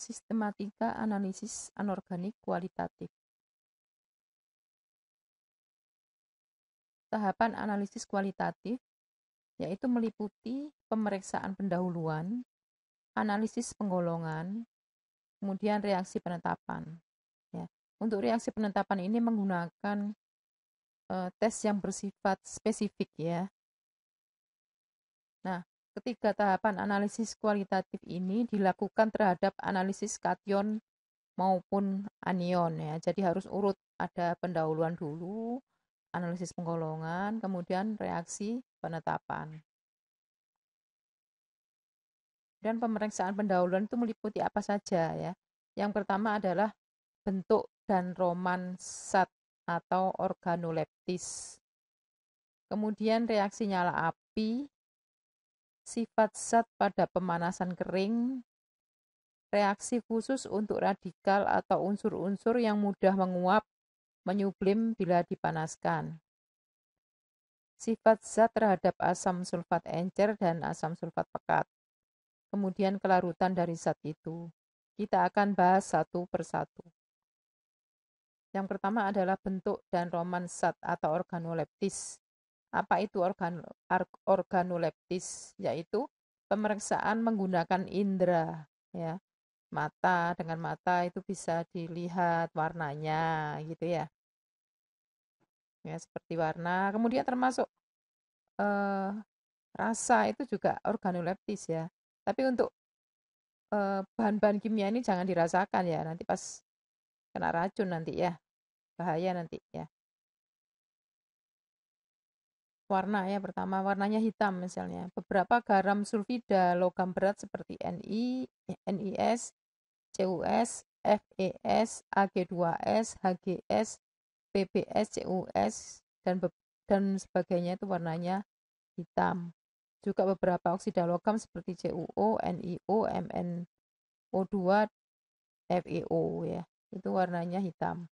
sistematika analisis anorganik kualitatif. Tahapan analisis kualitatif yaitu meliputi pemeriksaan pendahuluan, analisis penggolongan, kemudian reaksi penetapan. Ya. Untuk reaksi penetapan ini menggunakan uh, tes yang bersifat spesifik ya. Nah, Ketiga tahapan analisis kualitatif ini dilakukan terhadap analisis kation maupun anion ya. Jadi harus urut ada pendahuluan dulu, analisis penggolongan, kemudian reaksi penetapan. Dan pemeriksaan pendahuluan itu meliputi apa saja ya. Yang pertama adalah bentuk dan roman sat atau organoleptis. Kemudian reaksi nyala api sifat zat pada pemanasan kering, reaksi khusus untuk radikal atau unsur-unsur yang mudah menguap, menyublim bila dipanaskan. Sifat zat terhadap asam sulfat encer dan asam sulfat pekat. Kemudian kelarutan dari zat itu. Kita akan bahas satu persatu. Yang pertama adalah bentuk dan roman zat atau organoleptis. Apa itu organ, organoleptis? Yaitu pemeriksaan menggunakan indera, ya. Mata dengan mata itu bisa dilihat warnanya, gitu ya. Ya, seperti warna. Kemudian termasuk eh, rasa itu juga organoleptis ya. Tapi untuk bahan eh, bahan-bahan kimia ini jangan dirasakan ya. Nanti pas kena racun nanti ya. Bahaya nanti ya warna ya pertama warnanya hitam misalnya beberapa garam sulfida logam berat seperti Ni, NIS, CuS, FeS, Ag2S, HGS, PBS, CuS dan dan sebagainya itu warnanya hitam. Juga beberapa oksida logam seperti CuO, NiO, MnO2, FeO ya. Itu warnanya hitam.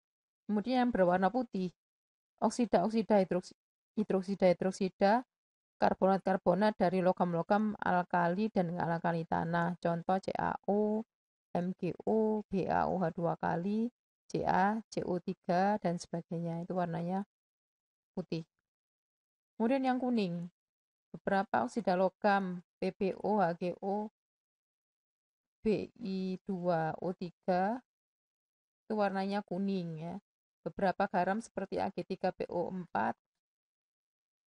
Kemudian yang berwarna putih oksida-oksida hidroksida hidroksida hidroksida karbonat karbonat dari logam-logam alkali dan alkali tanah contoh CaO MgO BaOH 2 kali Ca CO3 dan sebagainya itu warnanya putih kemudian yang kuning beberapa oksida logam PbO HgO Bi2O3 itu warnanya kuning ya beberapa garam seperti Ag3PO4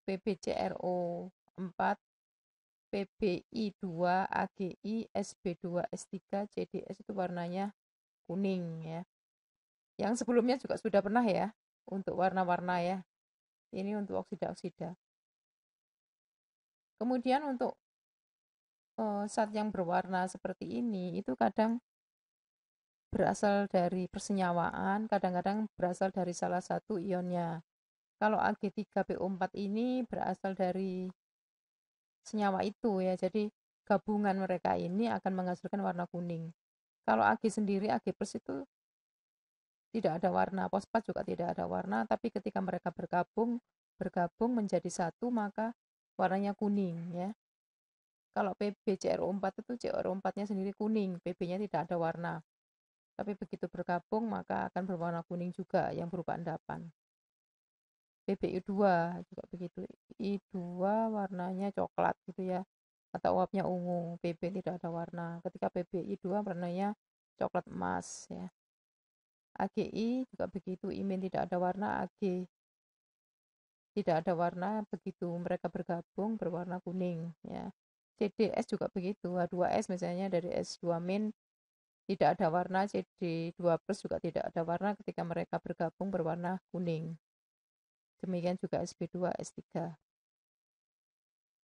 PBCRO 4, PBI 2, AGI, SB2, S3, CDS itu warnanya kuning ya. Yang sebelumnya juga sudah pernah ya untuk warna-warna ya. Ini untuk oksida-oksida. Kemudian untuk saat eh, yang berwarna seperti ini itu kadang berasal dari persenyawaan, kadang-kadang berasal dari salah satu ionnya kalau Ag3PO4 ini berasal dari senyawa itu ya. Jadi gabungan mereka ini akan menghasilkan warna kuning. Kalau Ag sendiri Ag plus itu tidak ada warna, fosfat juga tidak ada warna, tapi ketika mereka bergabung bergabung menjadi satu maka warnanya kuning ya. Kalau PbCrO4 itu CrO4-nya sendiri kuning, Pb-nya tidak ada warna. Tapi begitu bergabung maka akan berwarna kuning juga yang berupa endapan. PBI 2 juga begitu I2 warnanya coklat gitu ya atau uapnya ungu PB tidak ada warna ketika PBI2 warnanya coklat emas ya AGI juga begitu imin tidak ada warna AG tidak ada warna begitu mereka bergabung berwarna kuning ya CDS juga begitu H2S misalnya dari S2 min tidak ada warna CD2 plus juga tidak ada warna ketika mereka bergabung berwarna kuning Demikian juga sp 2 S3.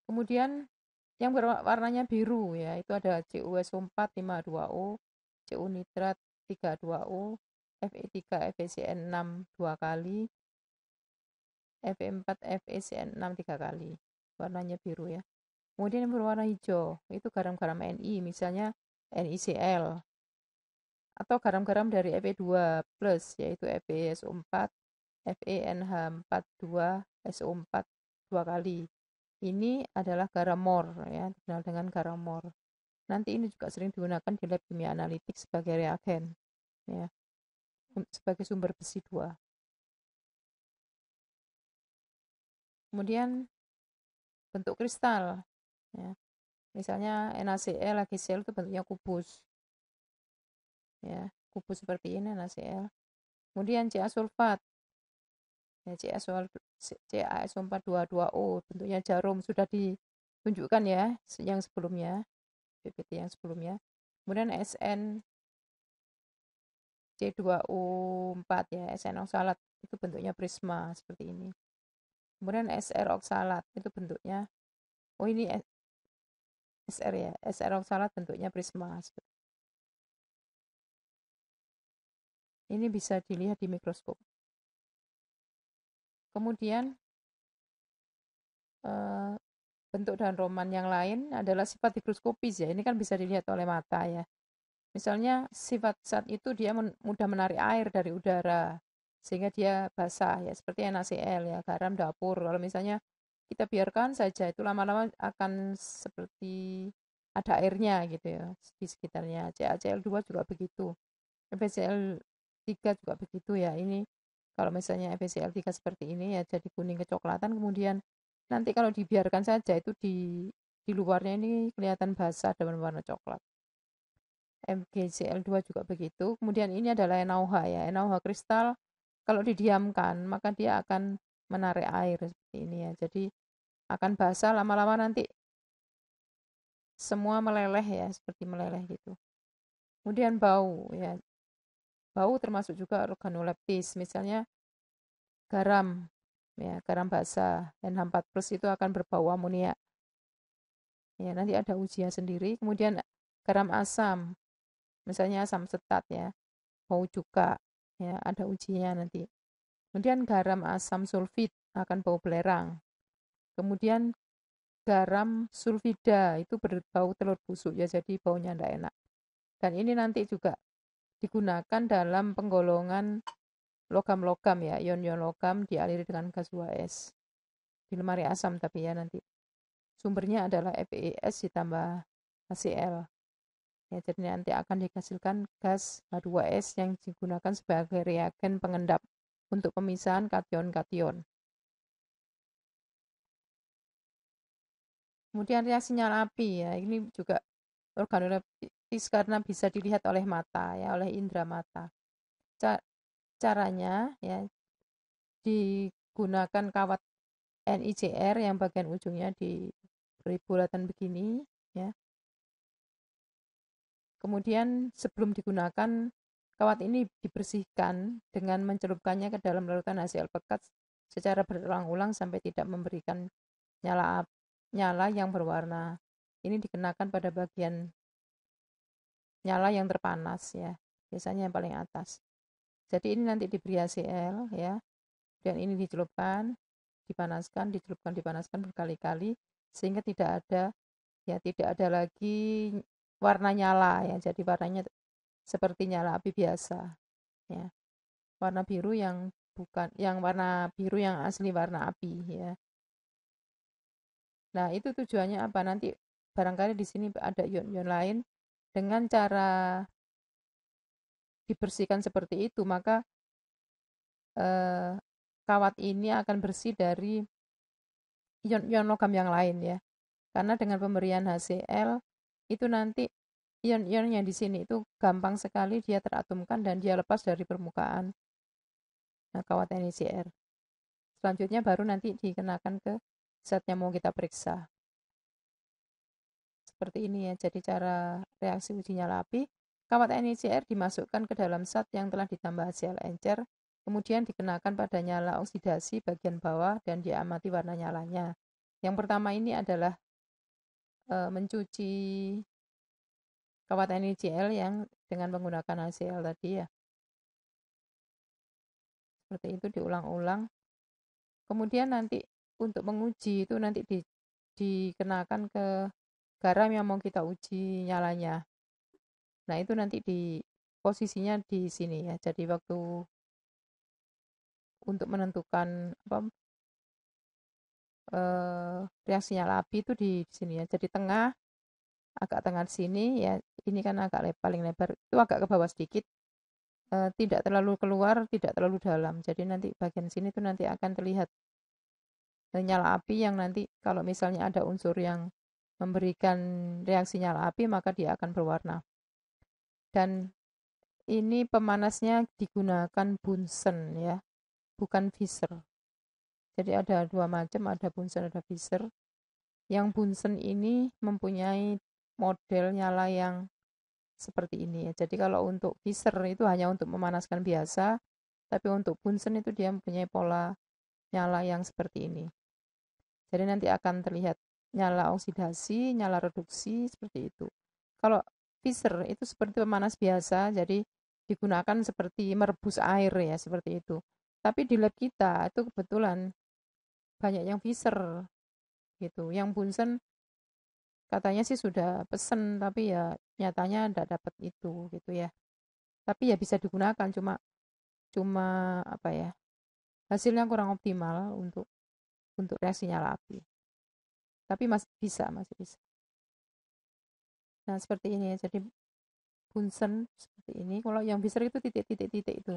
Kemudian yang warnanya biru ya, itu ada CuSO4 52O, Cu nitrat 32O, Fe3 FeCN6 2 kali, Fe4 FeCN6 3 kali. Warnanya biru ya. Kemudian yang berwarna hijau, itu garam-garam Ni, misalnya NiCl, atau garam-garam dari Fe2+, yaitu FeSO4, FeNH42 SO4 dua kali. Ini adalah garam mor ya, dikenal dengan garam mor. Nanti ini juga sering digunakan di lab kimia analitik sebagai reagen ya. Um, sebagai sumber besi dua. Kemudian bentuk kristal ya. Misalnya NaCl lagi sel itu bentuknya kubus. Ya, kubus seperti ini NaCl. Kemudian Ca sulfat ya ca 422 o bentuknya jarum sudah ditunjukkan ya yang sebelumnya PPT yang sebelumnya kemudian SN C2U4 ya SN oksalat itu bentuknya prisma seperti ini kemudian SR oksalat itu bentuknya oh ini SR ya SR oksalat bentuknya prisma ini bisa dilihat di mikroskop Kemudian eh, bentuk dan roman yang lain adalah sifat higroskopis ya. Ini kan bisa dilihat oleh mata ya. Misalnya sifat zat itu dia mudah menarik air dari udara sehingga dia basah ya seperti NaCl ya garam dapur. Kalau misalnya kita biarkan saja itu lama-lama akan seperti ada airnya gitu ya di sekitarnya. CaCl2 juga begitu. BCl3 juga begitu ya. Ini kalau misalnya FCL3 seperti ini ya jadi kuning kecoklatan kemudian nanti kalau dibiarkan saja itu di di luarnya ini kelihatan basah dan warna coklat. MgCl2 juga begitu. Kemudian ini adalah NaOH ya. NaOH kristal kalau didiamkan maka dia akan menarik air seperti ini ya. Jadi akan basah lama-lama nanti semua meleleh ya, seperti meleleh gitu. Kemudian bau ya. Bau termasuk juga organoleptis, misalnya garam, ya garam basah NH4 plus itu akan berbau amonia. Ya, nanti ada ujian sendiri. Kemudian garam asam, misalnya asam setat ya, bau juga, ya ada ujinya nanti. Kemudian garam asam sulfit akan bau belerang. Kemudian garam sulfida itu berbau telur busuk ya jadi baunya tidak enak. Dan ini nanti juga digunakan dalam penggolongan logam-logam ya, ion-ion logam dialiri dengan gas UAS. Di lemari asam tapi ya nanti. Sumbernya adalah FeS ditambah HCl. Ya, jadi nanti akan dihasilkan gas H2S yang digunakan sebagai reagen pengendap untuk pemisahan kation-kation. Kemudian reaksi nyala api ya, ini juga organoleptik praktis karena bisa dilihat oleh mata ya, oleh indera mata. Ca caranya ya digunakan kawat NICR yang bagian ujungnya diberi bulatan begini ya. Kemudian sebelum digunakan kawat ini dibersihkan dengan mencelupkannya ke dalam larutan hasil pekat secara berulang-ulang sampai tidak memberikan nyala nyala yang berwarna. Ini dikenakan pada bagian nyala yang terpanas ya biasanya yang paling atas jadi ini nanti diberi ACL ya dan ini dicelupkan dipanaskan dicelupkan dipanaskan berkali-kali sehingga tidak ada ya tidak ada lagi warna nyala ya jadi warnanya seperti nyala api biasa ya warna biru yang bukan yang warna biru yang asli warna api ya nah itu tujuannya apa nanti barangkali di sini ada ion-ion lain dengan cara dibersihkan seperti itu, maka eh, kawat ini akan bersih dari ion, ion logam yang lain ya. Karena dengan pemberian HCl itu nanti ion-ion yang di sini itu gampang sekali dia teratomkan dan dia lepas dari permukaan nah, kawat NCR. Selanjutnya baru nanti dikenakan ke zat yang mau kita periksa seperti ini ya. Jadi cara reaksi uji nyala api, kawat NiCr dimasukkan ke dalam zat yang telah ditambah hasil encer, kemudian dikenakan pada nyala oksidasi bagian bawah dan diamati warna nyalanya. Yang pertama ini adalah e, mencuci kawat NiCl yang dengan menggunakan HCl tadi ya. Seperti itu diulang-ulang. Kemudian nanti untuk menguji itu nanti di, dikenakan ke garam yang mau kita uji nyalanya nah itu nanti di posisinya di sini ya jadi waktu untuk menentukan apa eh, reaksi nyala api itu di, sini ya jadi tengah agak tengah sini ya ini kan agak lebar, paling lebar itu agak ke bawah sedikit e, tidak terlalu keluar tidak terlalu dalam jadi nanti bagian sini tuh nanti akan terlihat eh, nyala api yang nanti kalau misalnya ada unsur yang memberikan reaksi nyala api, maka dia akan berwarna. Dan ini pemanasnya digunakan Bunsen ya, bukan viser. Jadi ada dua macam, ada Bunsen, ada viser. Yang Bunsen ini mempunyai model nyala yang seperti ini ya. Jadi kalau untuk viser itu hanya untuk memanaskan biasa, tapi untuk Bunsen itu dia mempunyai pola nyala yang seperti ini. Jadi nanti akan terlihat nyala oksidasi, nyala reduksi, seperti itu. Kalau freezer itu seperti pemanas biasa, jadi digunakan seperti merebus air ya, seperti itu. Tapi di lab kita itu kebetulan banyak yang freezer gitu. Yang Bunsen katanya sih sudah pesen, tapi ya nyatanya tidak dapat itu gitu ya. Tapi ya bisa digunakan, cuma cuma apa ya hasilnya kurang optimal untuk untuk reaksi nyala api tapi masih bisa masih bisa nah seperti ini ya jadi bunsen seperti ini kalau yang biser itu titik-titik-titik itu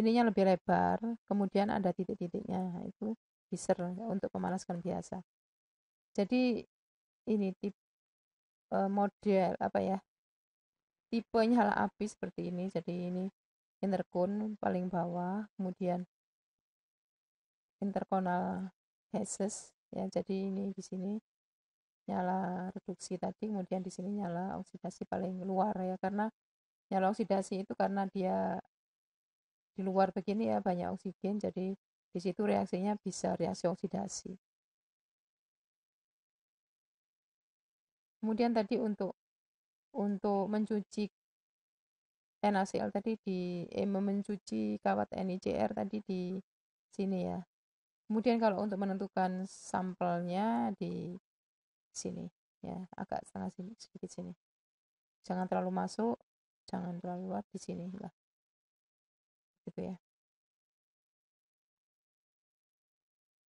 ininya lebih lebar kemudian ada titik-titiknya itu biser untuk pemanasan biasa jadi ini tip e, model apa ya tipe nyala api seperti ini jadi ini intercon paling bawah kemudian interconal hesis ya jadi ini di sini nyala reduksi tadi kemudian di sini nyala oksidasi paling luar ya karena nyala oksidasi itu karena dia di luar begini ya banyak oksigen jadi di situ reaksinya bisa reaksi oksidasi kemudian tadi untuk untuk mencuci NaCl tadi di eh, mencuci kawat NiCr tadi di sini ya kemudian kalau untuk menentukan sampelnya di sini ya agak setengah sini sedikit sini jangan terlalu masuk jangan terlalu luar di sini lah gitu ya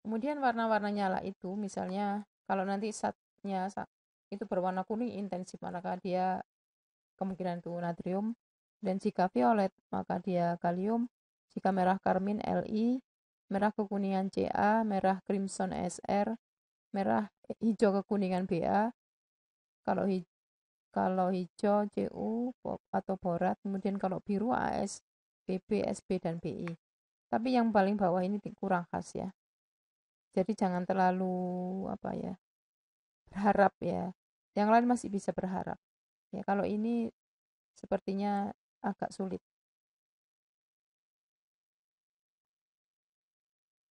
kemudian warna-warna nyala itu misalnya kalau nanti satnya itu berwarna kuning intensif maka dia kemungkinan itu natrium dan jika violet maka dia kalium jika merah karmin Li merah kekuningan CA, merah crimson SR, merah hijau kekuningan BA. Kalau hij kalau hijau CU atau borat, kemudian kalau biru AS, BB, SB dan BI. Tapi yang paling bawah ini kurang khas ya. Jadi jangan terlalu apa ya berharap ya. Yang lain masih bisa berharap. Ya kalau ini sepertinya agak sulit.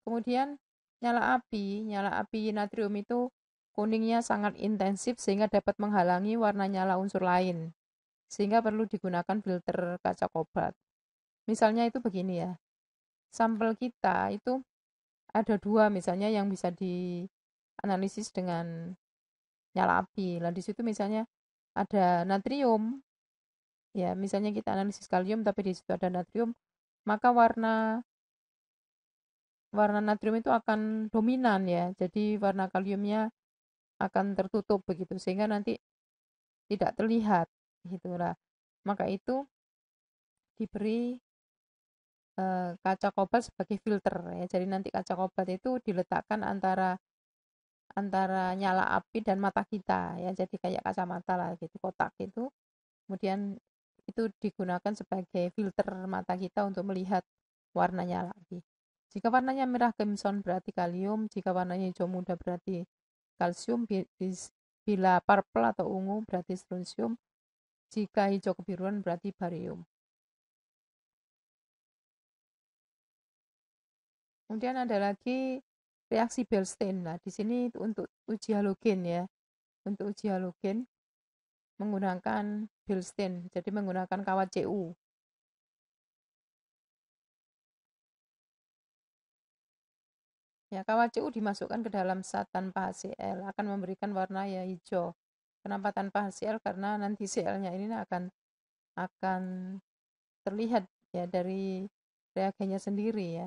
Kemudian nyala api, nyala api natrium itu kuningnya sangat intensif sehingga dapat menghalangi warna nyala unsur lain. Sehingga perlu digunakan filter kaca kobat. Misalnya itu begini ya. Sampel kita itu ada dua misalnya yang bisa dianalisis dengan nyala api. Lah di situ misalnya ada natrium. Ya, misalnya kita analisis kalium tapi di situ ada natrium, maka warna warna natrium itu akan dominan ya. Jadi warna kaliumnya akan tertutup begitu sehingga nanti tidak terlihat gitu lah. Maka itu diberi e, kaca kobalt sebagai filter ya. Jadi nanti kaca kobalt itu diletakkan antara antara nyala api dan mata kita ya jadi kayak kacamata lah gitu kotak itu kemudian itu digunakan sebagai filter mata kita untuk melihat warna warnanya lagi jika warnanya merah crimson berarti kalium, jika warnanya hijau muda berarti kalsium, bila purple atau ungu berarti strontium, jika hijau kebiruan berarti barium. Kemudian ada lagi reaksi Bernstein. Nah, di sini untuk uji halogen ya. Untuk uji halogen menggunakan Bernstein, jadi menggunakan kawat CU. Ya, kawat Cu dimasukkan ke dalam saat tanpa HCl akan memberikan warna ya hijau. Kenapa tanpa HCl? Karena nanti Cl-nya ini akan akan terlihat ya dari reagennya sendiri ya.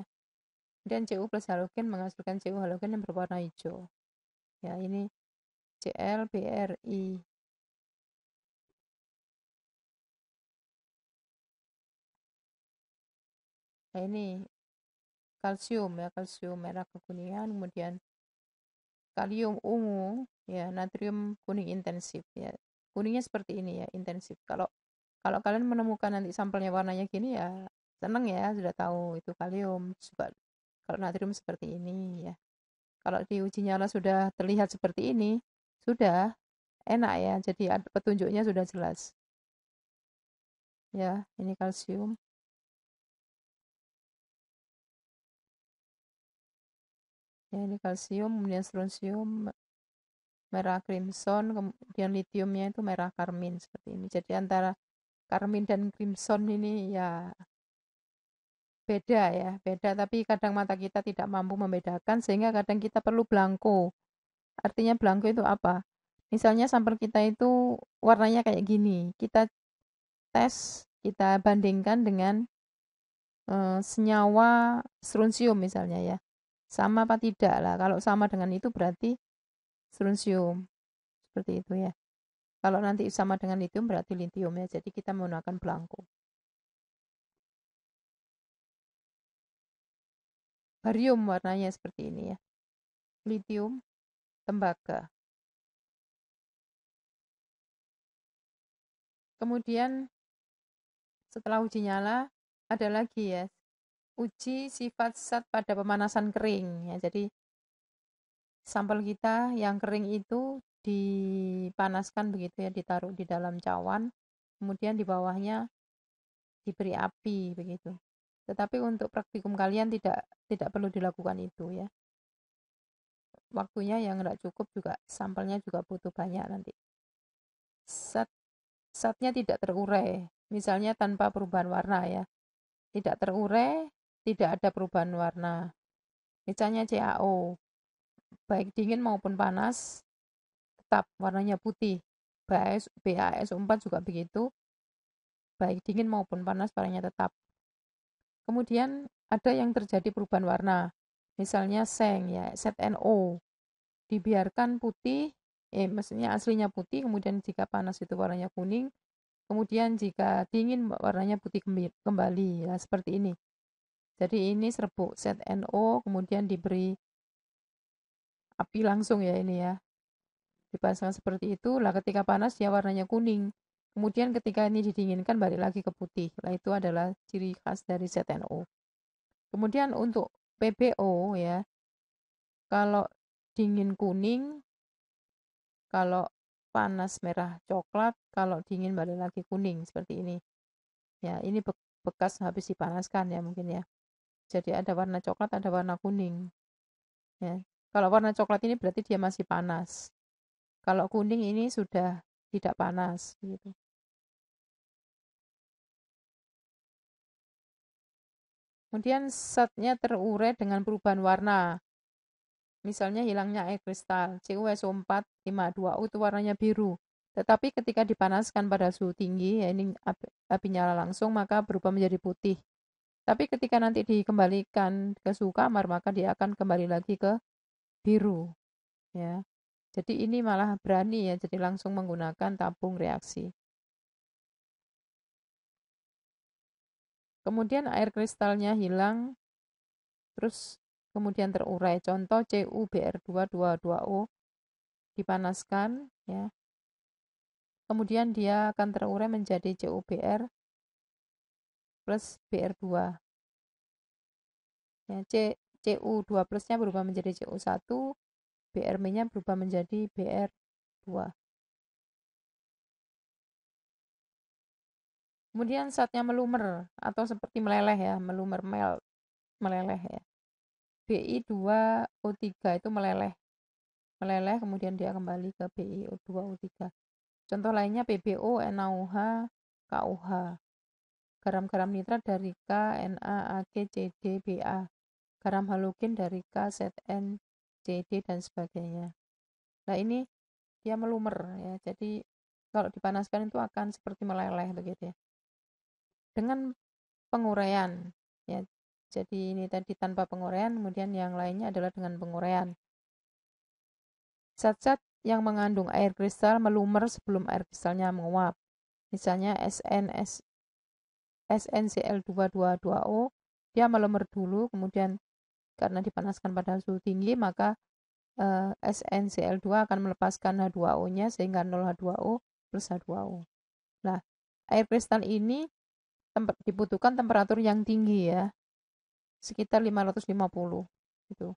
Kemudian Cu plus halogen menghasilkan Cu halogen yang berwarna hijau. Ya, ini Cl BRI. Nah, ini kalsium ya kalsium merah kekuningan kemudian kalium ungu ya natrium kuning intensif ya kuningnya seperti ini ya intensif kalau kalau kalian menemukan nanti sampelnya warnanya gini ya seneng ya sudah tahu itu kalium juga kalau natrium seperti ini ya kalau di uji nyala sudah terlihat seperti ini sudah enak ya jadi petunjuknya sudah jelas ya ini kalsium ya ini kalsium kemudian strontium merah crimson kemudian litiumnya itu merah karmin seperti ini jadi antara karmin dan crimson ini ya beda ya beda tapi kadang mata kita tidak mampu membedakan sehingga kadang kita perlu belangko artinya belangko itu apa misalnya sampel kita itu warnanya kayak gini kita tes kita bandingkan dengan uh, senyawa strontium misalnya ya sama apa tidak lah kalau sama dengan itu berarti strontium seperti itu ya kalau nanti sama dengan lithium berarti litium ya jadi kita menggunakan belangko barium warnanya seperti ini ya litium tembaga kemudian setelah uji nyala ada lagi ya uji sifat zat pada pemanasan kering ya jadi sampel kita yang kering itu dipanaskan begitu ya ditaruh di dalam cawan kemudian di bawahnya diberi api begitu tetapi untuk praktikum kalian tidak tidak perlu dilakukan itu ya waktunya yang tidak cukup juga sampelnya juga butuh banyak nanti zat zatnya tidak terurai misalnya tanpa perubahan warna ya tidak terurai tidak ada perubahan warna. Misalnya CaO, baik dingin maupun panas, tetap warnanya putih. BAS, BASO4 juga begitu, baik dingin maupun panas warnanya tetap. Kemudian ada yang terjadi perubahan warna, misalnya seng ya ZNO, dibiarkan putih, eh maksudnya aslinya putih, kemudian jika panas itu warnanya kuning, kemudian jika dingin warnanya putih kembali, ya seperti ini. Jadi ini serbuk ZNO kemudian diberi api langsung ya ini ya. Dipasang seperti itu, lah ketika panas dia ya warnanya kuning. Kemudian ketika ini didinginkan balik lagi ke putih. Lah itu adalah ciri khas dari ZNO. Kemudian untuk PBO ya. Kalau dingin kuning, kalau panas merah coklat, kalau dingin balik lagi kuning seperti ini. Ya, ini bekas habis dipanaskan ya mungkin ya jadi ada warna coklat ada warna kuning ya kalau warna coklat ini berarti dia masih panas kalau kuning ini sudah tidak panas gitu Kemudian setnya terurai dengan perubahan warna. Misalnya hilangnya air kristal, CuSO4 5,2 itu warnanya biru. Tetapi ketika dipanaskan pada suhu tinggi, ya ini api, api nyala langsung, maka berubah menjadi putih. Tapi ketika nanti dikembalikan ke kamar, maka dia akan kembali lagi ke biru. Ya. Jadi ini malah berani ya, jadi langsung menggunakan tabung reaksi. Kemudian air kristalnya hilang, terus kemudian terurai. Contoh CuBr222O dipanaskan, ya. Kemudian dia akan terurai menjadi CuBr plus BR2 ya, C, CU2 plusnya berubah menjadi CU1 BRB-nya berubah menjadi BR2 kemudian saatnya melumer atau seperti meleleh ya melumer mel meleleh ya BI2O3 itu meleleh meleleh kemudian dia kembali ke BI2O3 contoh lainnya PBO NaOH KUH garam-garam nitrat dari K, C, D, B, Ba, garam halogen dari K, C, D, dan sebagainya. Nah ini dia melumer ya, jadi kalau dipanaskan itu akan seperti meleleh begitu ya. Dengan penguraian ya, jadi ini tadi tanpa penguraian, kemudian yang lainnya adalah dengan penguraian. Zat-zat yang mengandung air kristal melumer sebelum air kristalnya menguap. Misalnya SNs SNCl222O dia melemer dulu kemudian karena dipanaskan pada suhu tinggi maka eh, SNCl2 akan melepaskan H2O-nya sehingga 0H2O plus H2O. Nah, air kristal ini temper, dibutuhkan temperatur yang tinggi ya. Sekitar 550 gitu.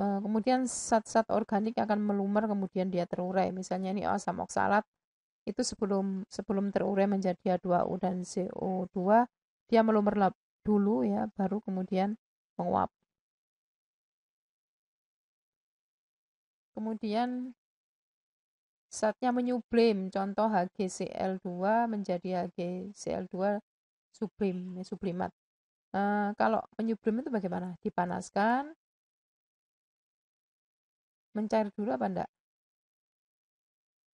Eh, kemudian zat-zat organik akan melumer kemudian dia terurai. Misalnya ini asam oksalat itu sebelum sebelum terurai menjadi H2O dan CO2 dia melumer dulu ya baru kemudian menguap kemudian saatnya menyublim contoh HgCl2 menjadi HgCl2 sublim ya, sublimat Uh, kalau menyublim itu bagaimana? Dipanaskan, mencair dulu apa enggak?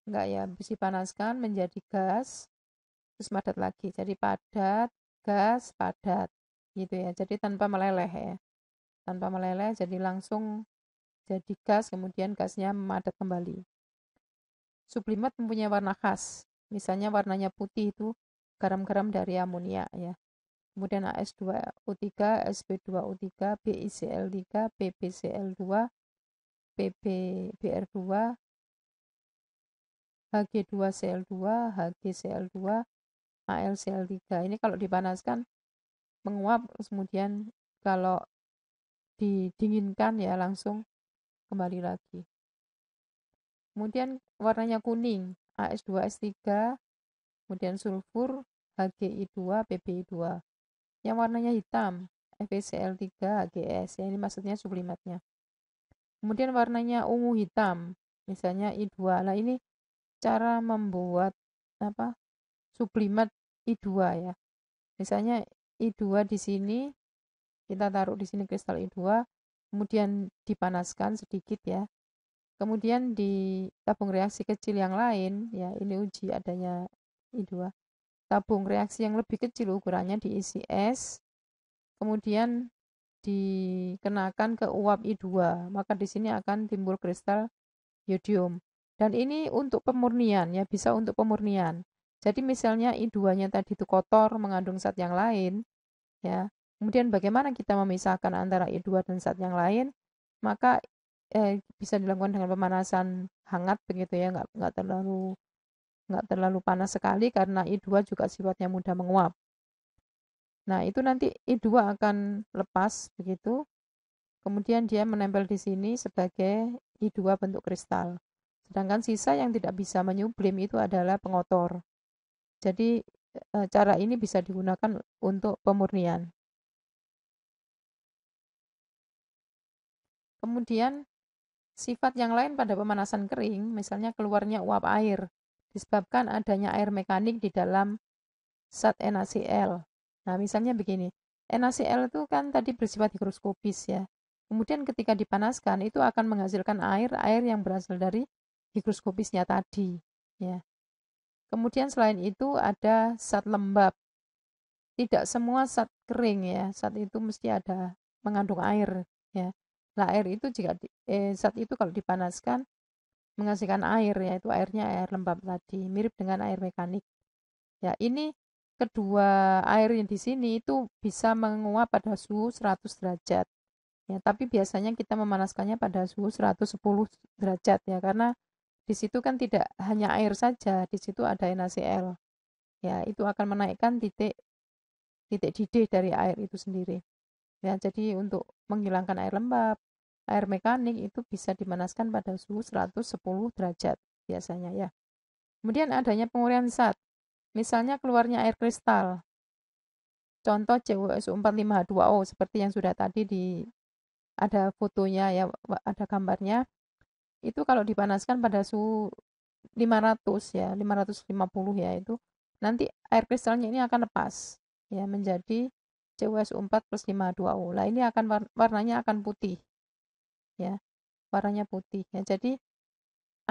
enggak ya besi panaskan menjadi gas terus padat lagi jadi padat gas padat gitu ya jadi tanpa meleleh ya tanpa meleleh jadi langsung jadi gas kemudian gasnya memadat kembali sublimat mempunyai warna khas misalnya warnanya putih itu garam-garam dari amonia ya kemudian AS2O3, SB2O3, BICL3, PBCl2, PBBr2, Hg2Cl2, HgCl2, AlCl3. Ini kalau dipanaskan menguap, kemudian kalau didinginkan ya langsung kembali lagi. Kemudian warnanya kuning, AS2S3, kemudian sulfur, HGI2, PBI2. Yang warnanya hitam, FeCl3, HGS, ya, ini maksudnya sublimatnya. Kemudian warnanya ungu hitam, misalnya I2. Nah ini cara membuat apa sublimat I2 ya. Misalnya I2 di sini kita taruh di sini kristal I2, kemudian dipanaskan sedikit ya. Kemudian di tabung reaksi kecil yang lain ya, ini uji adanya I2. Tabung reaksi yang lebih kecil ukurannya diisi es. Kemudian dikenakan ke uap I2, maka di sini akan timbul kristal yodium. Dan ini untuk pemurnian, ya bisa untuk pemurnian. Jadi misalnya I2-nya tadi itu kotor, mengandung zat yang lain, ya. Kemudian bagaimana kita memisahkan antara I2 dan zat yang lain? Maka eh, bisa dilakukan dengan pemanasan hangat begitu ya, nggak nggak terlalu nggak terlalu panas sekali karena I2 juga sifatnya mudah menguap. Nah, itu nanti I2 akan lepas begitu. Kemudian dia menempel di sini sebagai I2 bentuk kristal. Sedangkan sisa yang tidak bisa menyublim itu adalah pengotor. Jadi e, cara ini bisa digunakan untuk pemurnian. Kemudian sifat yang lain pada pemanasan kering, misalnya keluarnya uap air, disebabkan adanya air mekanik di dalam zat NaCl. Nah, misalnya begini, NaCl itu kan tadi bersifat higroskopis ya. Kemudian ketika dipanaskan itu akan menghasilkan air, air yang berasal dari higroskopisnya tadi ya. Kemudian selain itu ada zat lembab. Tidak semua zat kering ya, zat itu mesti ada mengandung air ya. Nah, air itu jika di, eh, zat itu kalau dipanaskan menghasilkan air yaitu airnya air lembab tadi, mirip dengan air mekanik. Ya, ini kedua air yang di sini itu bisa menguap pada suhu 100 derajat. Ya, tapi biasanya kita memanaskannya pada suhu 110 derajat ya karena di situ kan tidak hanya air saja, di situ ada NaCl. Ya, itu akan menaikkan titik titik didih dari air itu sendiri. Ya, jadi untuk menghilangkan air lembab, air mekanik itu bisa dimanaskan pada suhu 110 derajat biasanya ya. Kemudian adanya pengurian zat. Misalnya keluarnya air kristal. Contoh CuSO45H2O seperti yang sudah tadi di ada fotonya ya, ada gambarnya itu kalau dipanaskan pada suhu 500 ya 550 ya itu nanti air kristalnya ini akan lepas ya menjadi CuSO4 plus 52 o lah ini akan warnanya akan putih ya warnanya putih ya jadi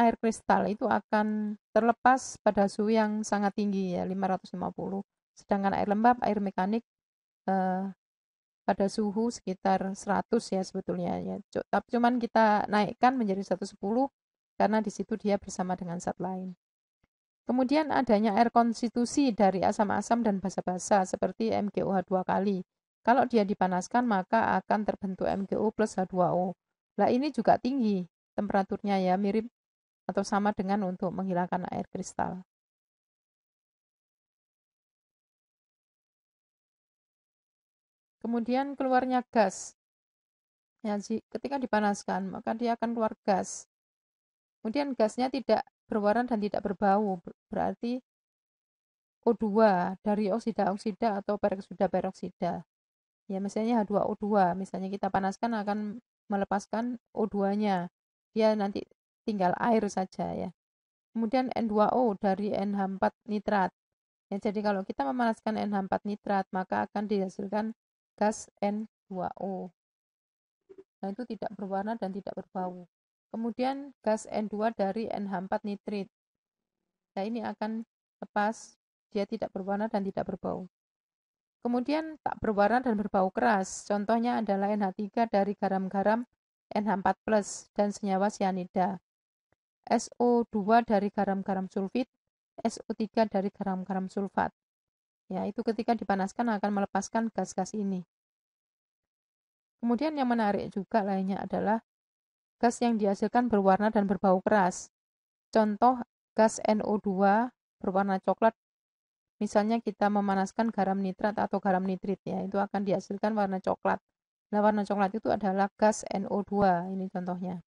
air kristal itu akan terlepas pada suhu yang sangat tinggi ya 550 sedangkan air lembab air mekanik eh, pada suhu sekitar 100 ya sebetulnya ya. Tapi cuman kita naikkan menjadi 110 karena di situ dia bersama dengan zat lain. Kemudian adanya air konstitusi dari asam-asam dan basa-basa seperti MgOH 2 kali. Kalau dia dipanaskan maka akan terbentuk MgO plus H2O. Lah ini juga tinggi temperaturnya ya mirip atau sama dengan untuk menghilangkan air kristal. Kemudian keluarnya gas. Ya, ketika dipanaskan, maka dia akan keluar gas. Kemudian gasnya tidak berwarna dan tidak berbau, berarti O2 dari oksida-oksida atau peroksida-peroksida. Ya, misalnya H2O2, misalnya kita panaskan akan melepaskan O2-nya. Dia nanti tinggal air saja ya. Kemudian N2O dari NH4 nitrat. Ya, jadi kalau kita memanaskan NH4 nitrat, maka akan dihasilkan gas N2O. Nah, itu tidak berwarna dan tidak berbau. Kemudian gas N2 dari NH4 nitrit. Nah, ini akan lepas, dia tidak berwarna dan tidak berbau. Kemudian tak berwarna dan berbau keras. Contohnya adalah NH3 dari garam-garam NH4+, dan senyawa cyanida. SO2 dari garam-garam sulfit, SO3 dari garam-garam sulfat ya itu ketika dipanaskan akan melepaskan gas-gas ini. Kemudian yang menarik juga lainnya adalah gas yang dihasilkan berwarna dan berbau keras. Contoh gas NO2 berwarna coklat Misalnya kita memanaskan garam nitrat atau garam nitrit ya, itu akan dihasilkan warna coklat. Nah, warna coklat itu adalah gas NO2, ini contohnya.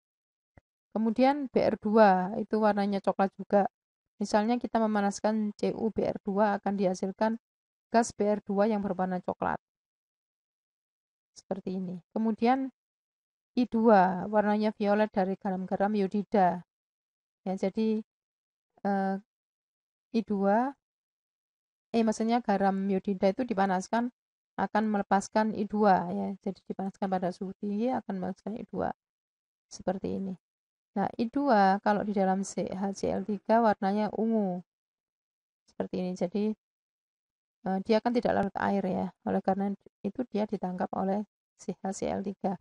Kemudian BR2, itu warnanya coklat juga. Misalnya kita memanaskan CuBr2 akan dihasilkan gas BR2 yang berwarna coklat. Seperti ini. Kemudian I2 warnanya violet dari garam-garam yodida. Ya, jadi eh, I2 eh maksudnya garam yodida itu dipanaskan akan melepaskan I2 ya. Jadi dipanaskan pada suhu tinggi akan melepaskan I2. Seperti ini. Nah, I2 kalau di dalam HCl3 warnanya ungu. Seperti ini. Jadi Eh, dia kan tidak larut air ya. Oleh karena itu dia ditangkap oleh si HCl3.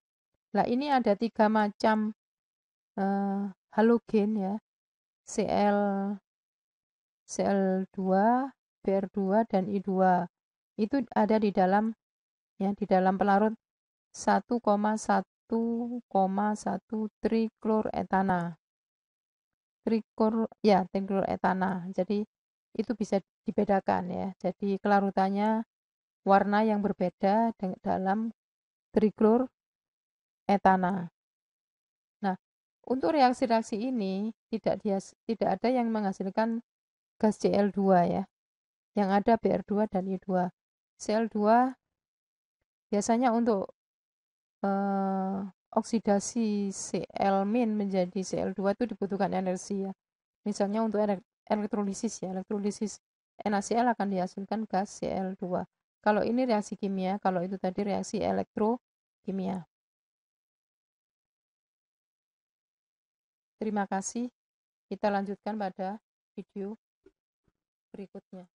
Nah, ini ada tiga macam uh, halogen ya. Cl Cl2, Br2 dan I2. Itu ada di dalam ya di dalam pelarut 1,1,1 trikloretana. Trikor ya, trikloretana. Jadi itu bisa dibedakan ya. Jadi kelarutannya warna yang berbeda dalam triklor etana. Nah, untuk reaksi-reaksi ini tidak dia, tidak ada yang menghasilkan gas Cl2 ya. Yang ada Br2 dan I2. Cl2 biasanya untuk eh, oksidasi Cl- menjadi Cl2 itu dibutuhkan energi ya. Misalnya untuk elektrolisis ya elektrolisis NaCl akan dihasilkan gas Cl2 kalau ini reaksi kimia kalau itu tadi reaksi elektrokimia terima kasih kita lanjutkan pada video berikutnya